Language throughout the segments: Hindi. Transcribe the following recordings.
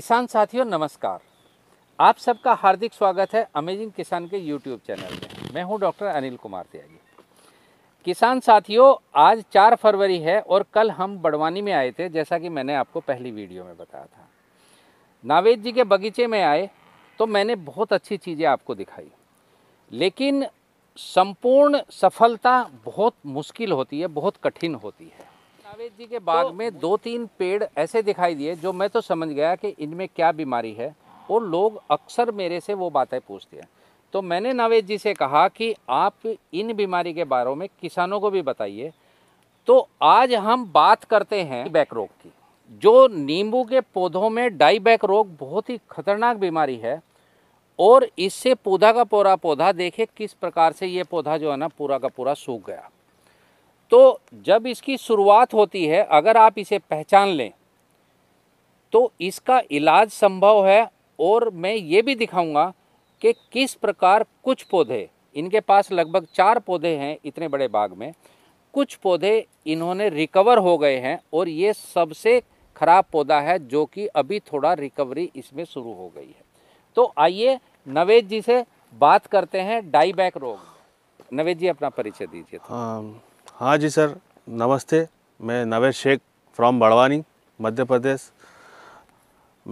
किसान साथियों नमस्कार आप सबका हार्दिक स्वागत है अमेजिंग किसान के यूट्यूब चैनल में मैं हूं डॉक्टर अनिल कुमार त्यागी किसान साथियों आज चार फरवरी है और कल हम बड़वानी में आए थे जैसा कि मैंने आपको पहली वीडियो में बताया था नावेद जी के बगीचे में आए तो मैंने बहुत अच्छी चीज़ें आपको दिखाई लेकिन संपूर्ण सफलता बहुत मुश्किल होती है बहुत कठिन होती है जावेद जी के बाग तो, में दो तीन पेड़ ऐसे दिखाई दिए जो मैं तो समझ गया कि इनमें क्या बीमारी है और लोग अक्सर मेरे से वो बातें पूछते हैं तो मैंने नावेद जी से कहा कि आप इन बीमारी के बारे में किसानों को भी बताइए तो आज हम बात करते हैं बैक रोग की जो नींबू के पौधों में डाईबैक रोग बहुत ही खतरनाक बीमारी है और इससे पौधा का पूरा पौधा देखे किस प्रकार से ये पौधा जो है ना पूरा का पूरा सूख गया तो जब इसकी शुरुआत होती है अगर आप इसे पहचान लें तो इसका इलाज संभव है और मैं ये भी दिखाऊंगा कि किस प्रकार कुछ पौधे इनके पास लगभग चार पौधे हैं इतने बड़े बाग में कुछ पौधे इन्होंने रिकवर हो गए हैं और ये सबसे खराब पौधा है जो कि अभी थोड़ा रिकवरी इसमें शुरू हो गई है तो आइए नवेद जी से बात करते हैं डाईबैक रोग नवेद जी अपना परिचय दीजिए हाँ हाँ जी सर नमस्ते मैं नवेद शेख फ्रॉम बड़वानी मध्य प्रदेश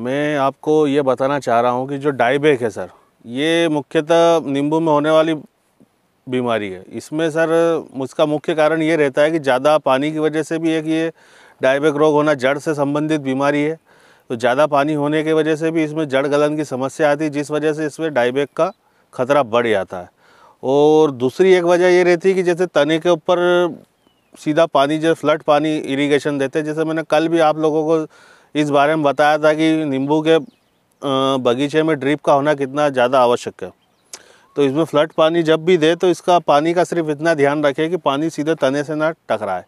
मैं आपको ये बताना चाह रहा हूँ कि जो डायबेक है सर ये मुख्यतः नींबू में होने वाली बीमारी है इसमें सर उसका मुख्य कारण ये रहता है कि ज़्यादा पानी की वजह से भी एक ये डायबेक रोग होना जड़ से संबंधित बीमारी है तो ज़्यादा पानी होने की वजह से भी इसमें जड़ गलन की समस्या आती है जिस वजह से इसमें डायबेक का खतरा बढ़ जाता है और दूसरी एक वजह ये रहती है कि जैसे तने के ऊपर सीधा पानी जो फ्लड पानी इरिगेशन देते जैसे मैंने कल भी आप लोगों को इस बारे में बताया था कि नींबू के बगीचे में ड्रिप का होना कितना ज़्यादा आवश्यक है तो इसमें फ्लड पानी जब भी दे तो इसका पानी का सिर्फ इतना ध्यान रखें कि पानी सीधे तने से ना टकराए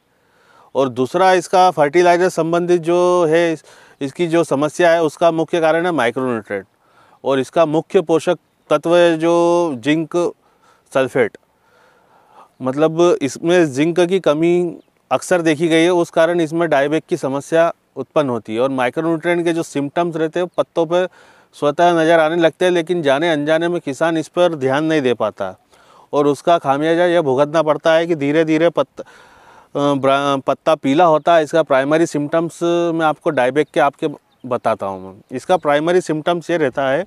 और दूसरा इसका फर्टिलाइज़र संबंधित जो है इसकी जो समस्या है उसका मुख्य कारण है माइक्रोन्यूट्रेट और इसका मुख्य पोषक तत्व जो जिंक सल्फेट मतलब इसमें जिंक की कमी अक्सर देखी गई है उस कारण इसमें डायबेक की समस्या उत्पन्न होती है और माइक्रोन्यूट्रेंट के जो सिम्टम्स रहते हैं पत्तों पर स्वतः नज़र आने लगते हैं लेकिन जाने अनजाने में किसान इस पर ध्यान नहीं दे पाता और उसका खामियाजा यह भुगतना पड़ता है कि धीरे धीरे पत्त पत्ता पीला होता है इसका प्राइमरी सिम्टम्स मैं आपको डायबेक के आपके बताता हूँ मैं इसका प्राइमरी सिम्टम्स ये रहता है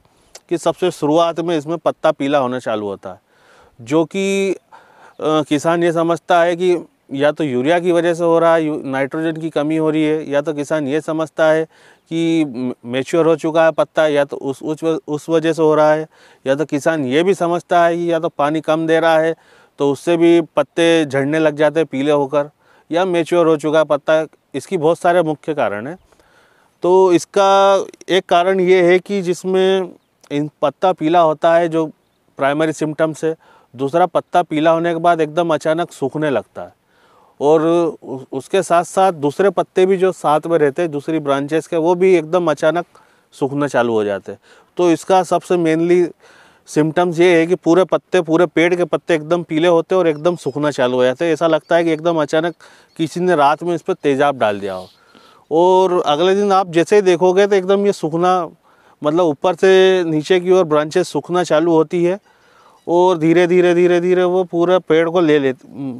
कि सबसे शुरुआत में इसमें पत्ता पीला होना चालू होता है जो कि किसान ये समझता है कि या तो यूरिया की वजह से हो रहा है नाइट्रोजन की कमी हो रही है या तो किसान ये समझता है कि मेच्योर हो चुका है पत्ता या तो उस उस उस वजह से हो रहा है या तो किसान ये भी समझता है कि या तो पानी कम दे रहा है तो उससे भी पत्ते झड़ने लग जाते हैं पीले होकर या मेच्योर हो चुका है पत्ता इसकी बहुत सारे मुख्य कारण हैं तो इसका एक कारण ये है कि जिसमें इन पत्ता पीला होता है जो प्राइमरी सिम्टम्स है दूसरा पत्ता पीला होने के बाद एकदम अचानक सूखने लगता है और उसके साथ साथ दूसरे पत्ते भी जो साथ में रहते हैं दूसरी ब्रांचेस के वो भी एकदम अचानक सूखना चालू हो जाते हैं तो इसका सबसे मेनली सिम्टम्स ये है कि पूरे पत्ते पूरे पेड़ के पत्ते एकदम पीले होते हैं और एकदम सूखना चालू हो जाते हैं ऐसा लगता है कि एकदम अचानक किसी ने रात में इस पर तेज़ाब डाल दिया हो और अगले दिन आप जैसे ही देखोगे तो एकदम ये सूखना मतलब ऊपर से नीचे की ओर ब्रांचेस सूखना चालू होती है और धीरे धीरे धीरे धीरे वो पूरा पेड़ को ले लेती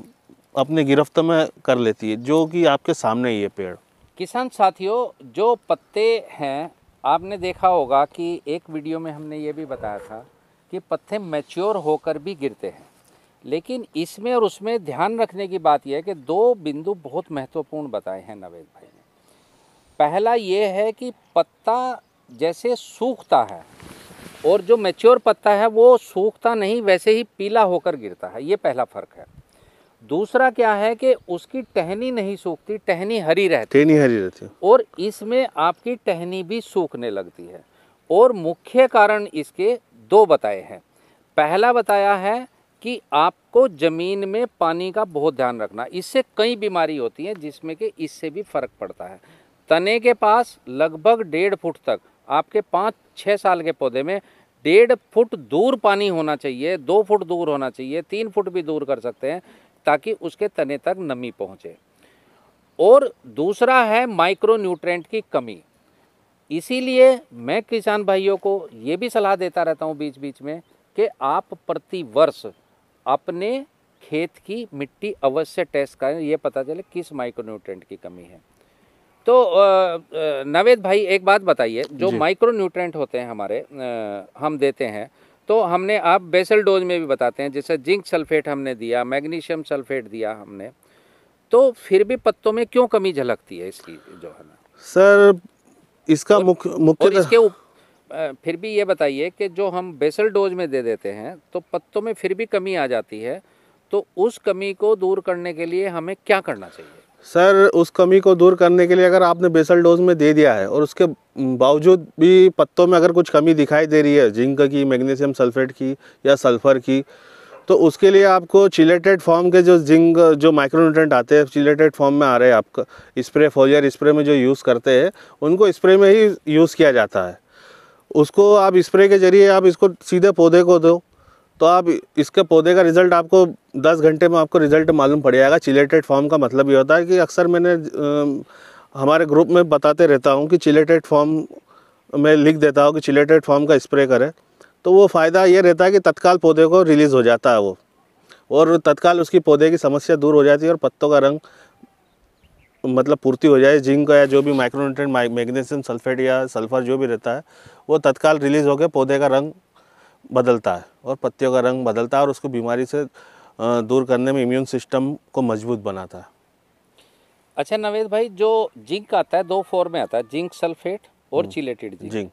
अपने गिरफ्त में कर लेती है जो कि आपके सामने ही है पेड़ किसान साथियों जो पत्ते हैं आपने देखा होगा कि एक वीडियो में हमने ये भी बताया था कि पत्ते मैच्योर होकर भी गिरते हैं लेकिन इसमें और उसमें ध्यान रखने की बात यह है कि दो बिंदु बहुत महत्वपूर्ण बताए हैं नवेद भाई ने पहला ये है कि पत्ता जैसे सूखता है और जो मेच्योर पत्ता है वो सूखता नहीं वैसे ही पीला होकर गिरता है ये पहला फ़र्क है दूसरा क्या है कि उसकी टहनी नहीं सूखती टहनी हरी रहती टहनी हरी रहती है और इसमें आपकी टहनी भी सूखने लगती है और मुख्य कारण इसके दो बताए हैं पहला बताया है कि आपको ज़मीन में पानी का बहुत ध्यान रखना इससे कई बीमारी होती हैं जिसमें कि इससे भी फर्क पड़ता है तने के पास लगभग डेढ़ फुट तक आपके पाँच छः साल के पौधे में डेढ़ फुट दूर पानी होना चाहिए दो फुट दूर होना चाहिए तीन फुट भी दूर कर सकते हैं ताकि उसके तने तक नमी पहुँचे और दूसरा है माइक्रो न्यूट्रेंट की कमी इसीलिए मैं किसान भाइयों को ये भी सलाह देता रहता हूँ बीच बीच में कि आप प्रति वर्ष अपने खेत की मिट्टी अवश्य टेस्ट करें ये पता चले किस माइक्रोन्यूट्रेंट की कमी है तो नवेद भाई एक बात बताइए जो माइक्रो न्यूट्रेंट होते हैं हमारे हम देते हैं तो हमने आप बेसल डोज में भी बताते हैं जैसे जिंक सल्फेट हमने दिया मैग्नीशियम सल्फेट दिया हमने तो फिर भी पत्तों में क्यों कमी झलकती है इसकी जो है ना सर इसका मुख्य मुख्य इसके उप, फिर भी ये बताइए कि जो हम बेसल डोज में दे देते हैं तो पत्तों में फिर भी कमी आ जाती है तो उस कमी को दूर करने के लिए हमें क्या करना चाहिए सर उस कमी को दूर करने के लिए अगर आपने बेसल डोज में दे दिया है और उसके बावजूद भी पत्तों में अगर कुछ कमी दिखाई दे रही है जिंक की मैग्नीशियम सल्फेट की या सल्फ़र की तो उसके लिए आपको चिलेटेड फॉर्म के जो जिंक जो माइक्रोन्यूट्रेंट आते हैं चिलेटेड फॉर्म में आ रहे हैं आपका स्प्रे फोलियर स्प्रे में जो यूज़ करते हैं उनको स्प्रे में ही यूज़ किया जाता है उसको आप स्प्रे के ज़रिए आप इसको सीधे पौधे को दो तो आप इसके पौधे का रिज़ल्ट आपको 10 घंटे में आपको रिज़ल्ट मालूम पड़ जाएगा चिलेटेड फॉर्म का मतलब ये होता है कि अक्सर मैंने हमारे ग्रुप में बताते रहता हूँ कि चिलेटेड फॉर्म में लिख देता हूँ कि चिलेटेड फॉर्म का स्प्रे करें तो वो फ़ायदा ये रहता है कि तत्काल पौधे को रिलीज़ हो जाता है वो और तत्काल उसकी पौधे की समस्या दूर हो जाती है और पत्तों का रंग मतलब पूर्ति हो जाए जिंक या जो भी माइक्रोन्यूट्रेंट मैग्नीशियम सल्फेट या सल्फ़र जो भी रहता है वो तत्काल रिलीज़ होकर पौधे का रंग बदलता है और पत्तियों का रंग बदलता है और उसको बीमारी से दूर करने में इम्यून सिस्टम को मजबूत बनाता है अच्छा नवेद भाई जो जिंक आता है दो फोर में आता है जिंक सल्फेट और चिलेटेड हम्म। जिंक।, जिंक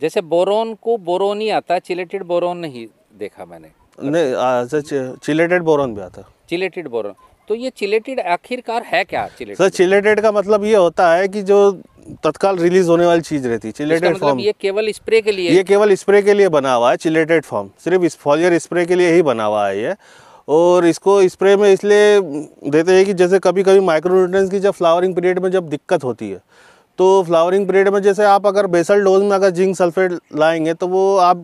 जैसे बोरोन को बोरोन ही आता है चिलेटेड बोरोन नहीं देखा मैंने नहीं चिलेटेड बोरोन भी आता है चिलेटेड बोरोन तो ये चिलेटेड आखिरकार है क्या चिलेटेड सर चिलेटेड का मतलब ये होता है कि जो तत्काल रिलीज होने वाली चीज रहती है चिलेटेड मतलब फॉर्म ये केवल स्प्रे के लिए ये केवल स्प्रे के लिए बना हुआ है चिलेटेड फॉर्म सिर्फ फॉलियर स्प्रे के लिए ही बना हुआ है ये और इसको स्प्रे में इसलिए देते हैं कि जैसे कभी कभी माइक्रोन्यूट्रेंस की जब फ्लावरिंग पीरियड में जब दिक्कत होती है तो फ्लावरिंग पीरियड में जैसे आप अगर बेसल डोज में अगर जिंक सल्फेट लाएंगे तो वो आप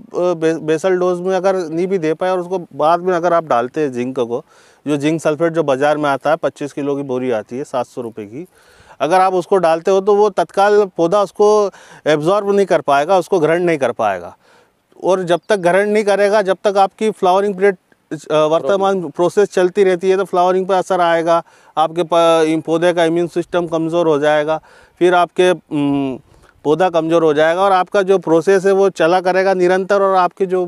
बेसल डोज में अगर नहीं भी दे पाए और उसको बाद में अगर आप डालते हैं जिंक को जो जिंक सल्फेट जो बाज़ार में आता है पच्चीस किलो की बोरी आती है सात सौ रुपये की अगर आप उसको डालते हो तो वो तत्काल पौधा उसको एब्जॉर्ब नहीं कर पाएगा उसको ग्रहण नहीं कर पाएगा और जब तक ग्रहण नहीं करेगा जब तक आपकी फ्लावरिंग पीरियड वर्तमान प्रोसेस चलती रहती है तो फ्लावरिंग पर असर आएगा आपके पौधे का इम्यून सिस्टम कमज़ोर हो जाएगा फिर आपके पौधा कमज़ोर हो जाएगा और आपका जो प्रोसेस है वो चला करेगा निरंतर और आपके जो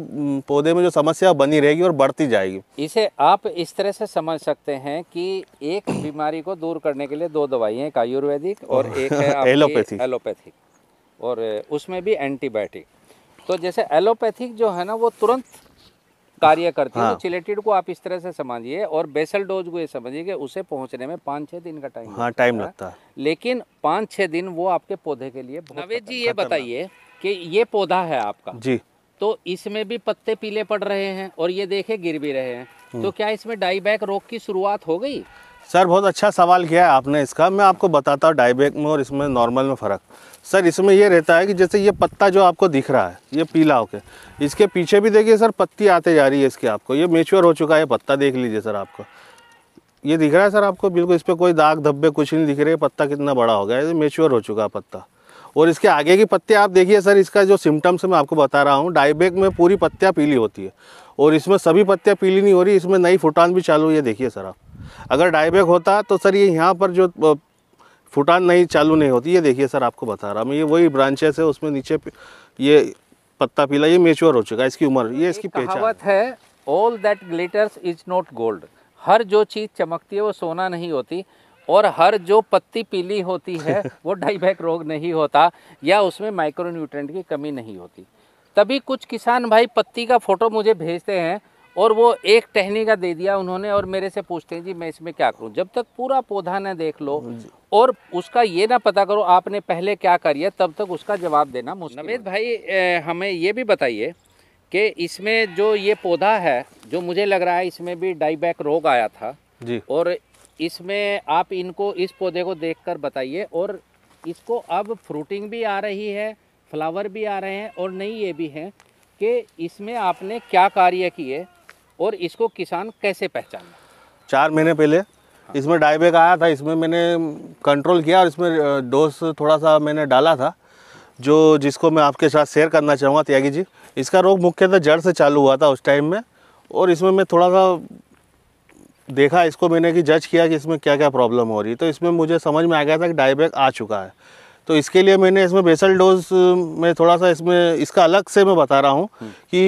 पौधे में जो समस्या बनी रहेगी और बढ़ती जाएगी इसे आप इस तरह से समझ सकते हैं कि एक बीमारी को दूर करने के लिए दो दवाइयाँ एक आयुर्वेदिक और एक एलोपैथिक एलोपैथिक और उसमें भी एंटीबायोटिक तो जैसे एलोपैथिक जो है ना वो तुरंत कार्य करती है तो हाँ। तो चिलेटेड को आप इस तरह से समझिए और बेसल डोज को ये समझिए कि उसे पहुंचने में पाँच छः दिन का टाइम हाँ टाइम लगता है लेकिन पाँच छः दिन वो आपके पौधे के लिए नवेद जी ये बताइए कि ये पौधा है आपका जी तो इसमें भी पत्ते पीले पड़ रहे हैं और ये देखे गिर भी रहे हैं हम्म। तो क्या इसमें डाईबैक रोग की शुरुआत हो गई सर बहुत अच्छा सवाल किया है आपने इसका मैं आपको बताता हूँ डायबेक में और इसमें नॉर्मल में फ़र्क सर इसमें यह रहता है कि जैसे ये पत्ता जो आपको दिख रहा है ये पीला होके इसके पीछे भी देखिए सर पत्ती आते जा रही है इसके आपको ये मेच्योर हो चुका है पत्ता देख लीजिए सर आपको ये दिख रहा है सर आपको बिल्कुल इस पर कोई दाग धब्बे कुछ नहीं दिख रहे पत्ता कितना बड़ा हो गया है मेच्योर हो चुका है पत्ता और इसके आगे की पत्ते आप देखिए सर इसका जो सिम्टम्स मैं आपको बता रहा हूँ डायबेक में पूरी पत्तियाँ पीली होती है और इसमें सभी पत्तियाँ पीली नहीं हो रही इसमें नई फुटान भी चालू हुई है देखिए सर आप अगर डाईबैक होता तो सर ये यहाँ पर जो फुटान नहीं चालू नहीं होती ये देखिए सर आपको बता रहा मैं ये वही ब्रांचेस है उसमें नीचे ये पत्ता पीला ये मेच्योर हो चुका है इसकी उम्र ये इसकी पहचान है all that glitters is not gold हर जो चीज़ चमकती है वो सोना नहीं होती और हर जो पत्ती पीली होती है वो डाइबैक रोग नहीं होता या उसमें माइक्रोन्यूट्रेंट की कमी नहीं होती तभी कुछ किसान भाई पत्ती का फोटो मुझे भेजते हैं और वो एक टहनी का दे दिया उन्होंने और मेरे से पूछते हैं जी मैं इसमें क्या करूं जब तक पूरा पौधा ना देख लो और उसका ये ना पता करो आपने पहले क्या करिए तब तक उसका जवाब देना मुश्किल नवेद भाई ए, हमें ये भी बताइए कि इसमें जो ये पौधा है जो मुझे लग रहा है इसमें भी डाईबैक रोग आया था जी और इसमें आप इनको इस पौधे को देख बताइए और इसको अब फ्रूटिंग भी आ रही है फ्लावर भी आ रहे हैं और नई ये भी हैं कि इसमें आपने क्या कार्य किए और इसको किसान कैसे पहचाना चार महीने पहले इसमें डायबेक आया था इसमें मैंने कंट्रोल किया और इसमें डोज थोड़ा सा मैंने डाला था जो जिसको मैं आपके साथ शेयर करना चाहूँगा त्यागी जी इसका रोग मुख्यतः जड़ से चालू हुआ था उस टाइम में और इसमें मैं थोड़ा सा देखा इसको मैंने कि जज किया कि इसमें क्या क्या प्रॉब्लम हो रही तो इसमें मुझे समझ में आ गया था कि डायबैक आ चुका है तो इसके लिए मैंने इसमें बेसल डोज में थोड़ा सा इसमें इसका अलग से मैं बता रहा हूँ कि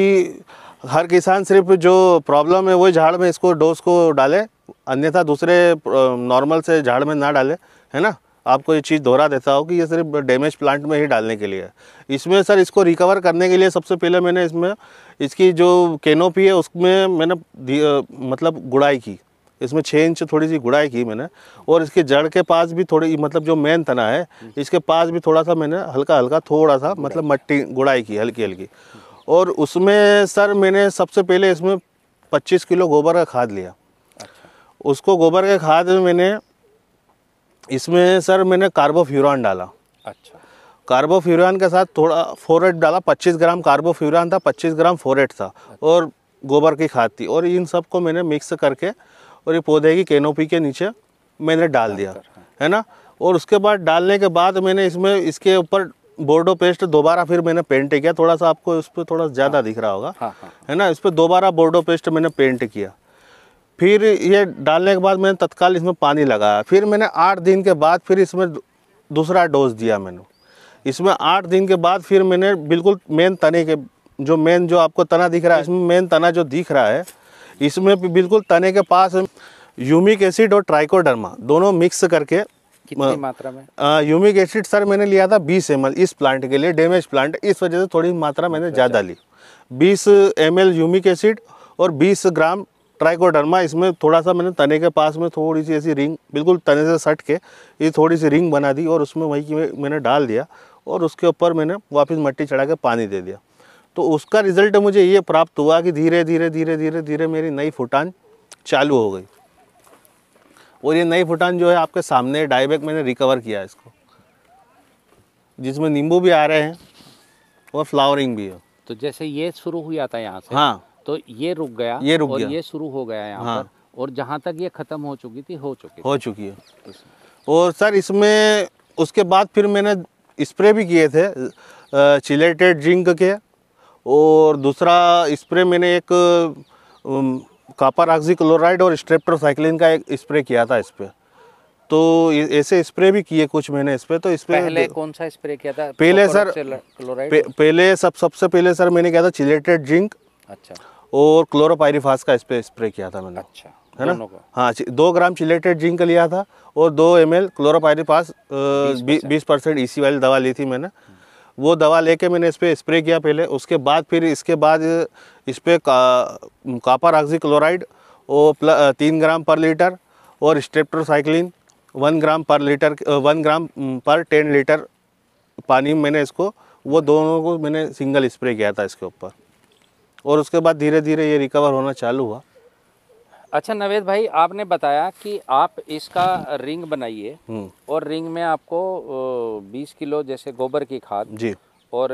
हर किसान सिर्फ जो प्रॉब्लम है वही झाड़ में इसको डोज को डाले अन्यथा दूसरे नॉर्मल से झाड़ में ना डाले है ना आपको ये चीज़ दोहरा देता हो कि ये सिर्फ डैमेज प्लांट में ही डालने के लिए इसमें सर इसको रिकवर करने के लिए सबसे पहले मैंने इसमें इसकी जो केनोपी है उसमें मैंने मतलब गुड़ाई की इसमें छः इंच थोड़ी सी गुड़ाई की मैंने और इसके जड़ के पास भी थोड़ी मतलब जो मेन तना है इसके पास भी थोड़ा सा मैंने हल्का हल्का थोड़ा सा मतलब मट्टी गुड़ाई की हल्की हल्की और उसमें सर मैंने सबसे पहले इसमें 25 किलो गोबर का खाद लिया अच्छा। उसको गोबर के खाद में मैंने इसमें सर मैंने कार्बोफ्यूरान डाला अच्छा कार्बोफ्यूरान के साथ थोड़ा फोरेट डाला 25 ग्राम कार्बोफ्यूरान था 25 ग्राम फोरेट था अच्छा। और गोबर की खाद थी और इन सब को मैंने मिक्स करके और ये पौधे की केनोपी के नीचे मैंने डाल दिया हाँ। है ना और उसके बाद डालने के बाद मैंने इसमें इसके ऊपर बोर्डो पेस्ट दोबारा फिर मैंने पेंट किया थोड़ा सा आपको इस पर थोड़ा ज़्यादा हाँ। दिख रहा होगा हाँ।, हाँ, हाँ। है ना इस पर दोबारा बोर्डो पेस्ट मैंने पेंट किया फिर ये डालने के बाद मैंने तत्काल इसमें पानी लगाया फिर मैंने आठ दिन के बाद फिर इसमें दूसरा डोज दिया मैंने इसमें आठ दिन के बाद फिर मैंने बिल्कुल मेन तने के जो मेन जो आपको तना दिख रहा है इसमें मेन तना जो दिख रहा है इसमें बिल्कुल तने के पास यूमिक एसिड और ट्राइकोडर्मा दोनों मिक्स करके कितनी मात्रा में यूमिक एसिड सर मैंने लिया था 20 एम इस प्लांट के लिए डैमेज प्लांट इस वजह से थोड़ी मात्रा मैंने अच्छा। ज़्यादा ली 20 एम यूमिक एसिड और 20 ग्राम ट्राइकोडर्मा इसमें थोड़ा सा मैंने तने के पास में थोड़ी सी ऐसी रिंग बिल्कुल तने से सट के ये थोड़ी सी रिंग बना दी और उसमें वही की मैंने डाल दिया और उसके ऊपर मैंने वापस मट्टी चढ़ा के पानी दे दिया तो उसका रिज़ल्ट मुझे ये प्राप्त हुआ कि धीरे धीरे धीरे धीरे धीरे मेरी नई फुटान चालू हो गई और ये नई फुटान जो है आपके सामने डाईबैक मैंने रिकवर किया है इसको जिसमें नींबू भी आ रहे हैं और फ्लावरिंग भी है तो जैसे ये शुरू हुआ था यहाँ से हाँ तो ये रुक गया ये रुक और गया ये शुरू हो गया यहाँ हाँ। पर और जहाँ तक ये ख़त्म हो चुकी थी हो चुकी हो चुकी है और सर इसमें उसके बाद फिर मैंने स्प्रे भी किए थे चिलेटेड जिंक के और दूसरा स्प्रे मैंने एक कापर ऑक्सी क्लोराइड और स्ट्रेप्टोसाइक्लिन का एक स्प्रे किया था इस पर तो ऐसे स्प्रे भी किए कुछ मैंने इस पर तो इस पर पहले कौन सा स्प्रे किया था पहले सर क्लोराइड पे, पहले सब सबसे पहले सर मैंने किया था चिलेटेड जिंक अच्छा और क्लोरोपायरीफास का इस पर स्प्रे किया था मैंने अच्छा है ना हाँ दो ग्राम चिलेटेड जिंक लिया था और दो एम एल क्लोरोपायरीफास बीस परसेंट ई e वाली दवा ली थी मैंने वो दवा लेके मैंने इस पर स्प्रे किया पहले उसके बाद फिर इसके बाद इस पर कापर ऑक्सी क्लोराइड वो तीन ग्राम पर लीटर और स्ट्रेप्टोसाइक्लिन वन ग्राम पर लीटर वन ग्राम पर टेन लीटर पानी मैंने इसको वो दोनों को मैंने सिंगल स्प्रे किया था इसके ऊपर और उसके बाद धीरे धीरे ये रिकवर होना चालू हुआ अच्छा नवेद भाई आपने बताया कि आप इसका रिंग बनाइए हम्म। और रिंग में आपको 20 किलो जैसे गोबर की खाद जी और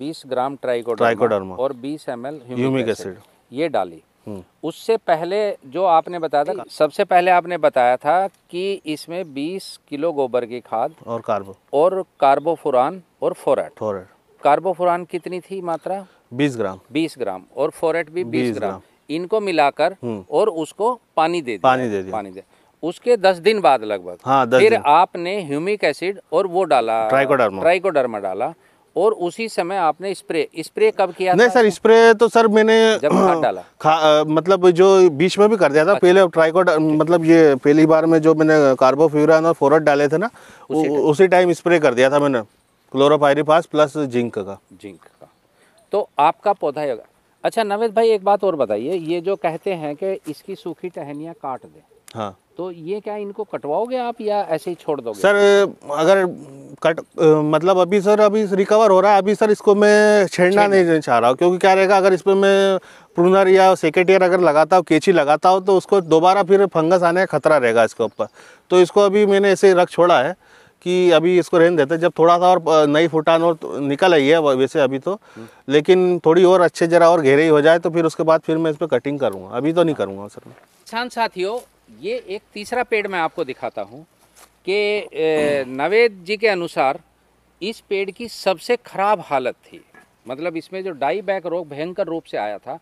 20 ग्राम ट्राइकोडर्मा और 20 एम एल ह्यूमिक एसिड ये डाली हम्म। उससे पहले जो आपने बताया था हाँ। सबसे पहले आपने बताया था कि इसमें 20 किलो गोबर की खाद और कार्बो और कार्बोफुरान और फोरेट फोरेट कार्बोफुरान कितनी थी मात्रा 20 ग्राम 20 ग्राम और फोरेट भी 20, 20 ग्राम इनको मिलाकर हम्म। और उसको पानी दे पानी दे पानी दे उसके दस दिन बाद लगभग हाँ, फिर आपने ह्यूमिक एसिड और वो डाला ट्राइकोडर्मा ट्राइकोडर्मा डाला और उसी समय आपने स्प्रे स्प्रे कब किया नहीं था? सर स्प्रे तो सर मैंने जब खाद डाला खा, आ, मतलब जो बीच में भी कर दिया था अच्छा। पहले ट्राइकोड मतलब ये पहली बार में जो मैंने कार्बोफ्यूरान और फोरट डाले थे ना उसी टाइम स्प्रे कर दिया था मैंने क्लोरोफायरिफास प्लस जिंक का जिंक का तो आपका पौधा अच्छा नवेद भाई एक बात और बताइए ये जो कहते हैं कि इसकी सूखी टहनियाँ काट दें हाँ तो ये क्या इनको कटवाओगे आप या ऐसे ही छोड़ दोगे सर अगर कट मतलब अभी सर अभी रिकवर हो रहा है अभी सर इसको मैं छेड़ना नहीं चाह रहा हूँ क्योंकि क्या रहेगा अगर इस पर मैं प्रूनर या सेकेंड ईयर अगर लगाता हूँ केची लगाता हूँ तो उसको दोबारा फिर फंगस आने का खतरा रहेगा इसके ऊपर तो इसको अभी मैंने ऐसे रख छोड़ा है कि अभी इसको रहने देते जब थोड़ा सा और नई फुटान और तो निकल आई है वैसे अभी तो हम्म। लेकिन थोड़ी और अच्छे जरा और गहरी हो जाए तो फिर उसके बाद फिर मैं इस पर कटिंग करूँगा अभी तो नहीं हाँ। करूँगा सर किसान साथियों ये एक तीसरा पेड़ मैं आपको दिखाता हूँ कि नवेद जी के अनुसार इस पेड़ की सबसे खराब हालत थी मतलब इसमें जो डाई बैक रोग भयंकर रूप से आया था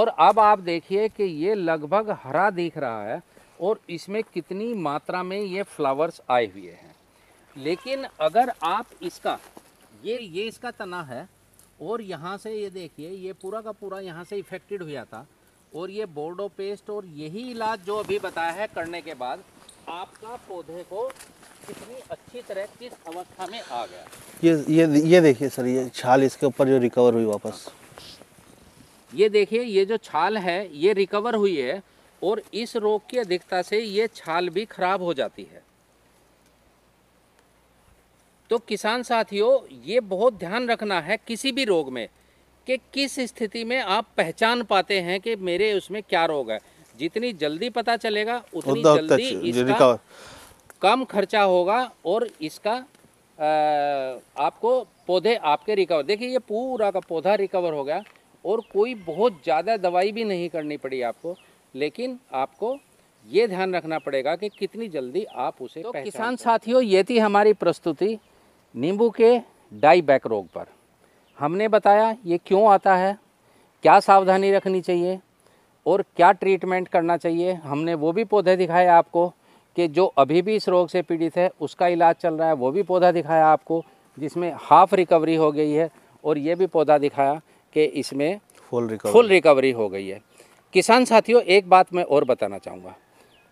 और अब आप देखिए कि ये लगभग हरा दिख रहा है और इसमें कितनी मात्रा में ये फ्लावर्स आए हुए हैं लेकिन अगर आप इसका ये ये इसका तना है और यहाँ से ये देखिए ये पूरा का पूरा यहाँ से इफेक्टेड हो जाता और ये बोर्डो पेस्ट और यही इलाज जो अभी बताया है करने के बाद आपका पौधे को कितनी अच्छी तरह किस अवस्था में आ गया ये ये ये देखिए सर ये छाल इसके ऊपर जो रिकवर हुई वापस ये देखिए ये जो छाल है ये रिकवर हुई है और इस रोग की अधिकता से ये छाल भी खराब हो जाती है तो किसान साथियों ये बहुत ध्यान रखना है किसी भी रोग में कि किस स्थिति में आप पहचान पाते हैं कि मेरे उसमें क्या रोग है जितनी जल्दी पता चलेगा उतनी जल्दी इसका कम खर्चा होगा और इसका आ, आपको पौधे आपके रिकवर देखिए ये पूरा का पौधा रिकवर हो गया और कोई बहुत ज़्यादा दवाई भी नहीं करनी पड़ी आपको लेकिन आपको ये ध्यान रखना पड़ेगा कि कितनी जल्दी आप उसे तो किसान साथियों ये थी हमारी प्रस्तुति नींबू के डाईबैक रोग पर हमने बताया ये क्यों आता है क्या सावधानी रखनी चाहिए और क्या ट्रीटमेंट करना चाहिए हमने वो भी पौधे दिखाए आपको कि जो अभी भी इस रोग से पीड़ित है उसका इलाज चल रहा है वो भी पौधा दिखाया आपको जिसमें हाफ रिकवरी हो गई है और ये भी पौधा दिखाया कि इसमें फुल रिकवरी फुल रिकवरी हो गई है किसान साथियों एक बात मैं और बताना चाहूँगा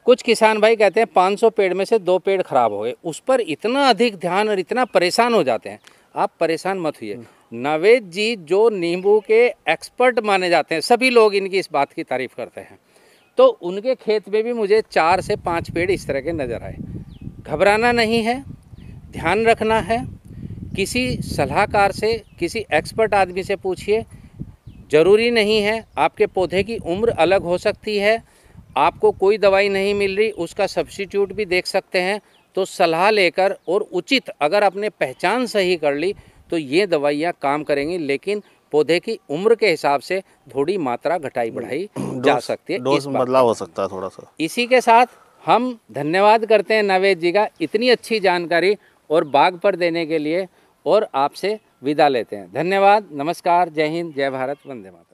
कुछ किसान भाई कहते हैं 500 पेड़ में से दो पेड़ खराब हो गए उस पर इतना अधिक ध्यान और इतना परेशान हो जाते हैं आप परेशान मत हुई हम्म। नवेद जी जो नींबू के एक्सपर्ट माने जाते हैं सभी लोग इनकी इस बात की तारीफ़ करते हैं तो उनके खेत में भी मुझे चार से पाँच पेड़ इस तरह के नज़र आए घबराना नहीं है ध्यान रखना है किसी सलाहकार से किसी एक्सपर्ट आदमी से पूछिए ज़रूरी नहीं है आपके पौधे की उम्र अलग हो सकती है आपको कोई दवाई नहीं मिल रही उसका सब्सिट्यूट भी देख सकते हैं तो सलाह लेकर और उचित अगर आपने पहचान सही कर ली तो ये दवाइयाँ काम करेंगी लेकिन पौधे की उम्र के हिसाब से थोड़ी मात्रा घटाई बढ़ाई जा सकती है डोज बदलाव हो सकता है थोड़ा सा इसी के साथ हम धन्यवाद करते हैं नवेद जी का इतनी अच्छी जानकारी और बाग पर देने के लिए और आपसे विदा लेते हैं धन्यवाद नमस्कार जय हिंद जय भारत वंदे माता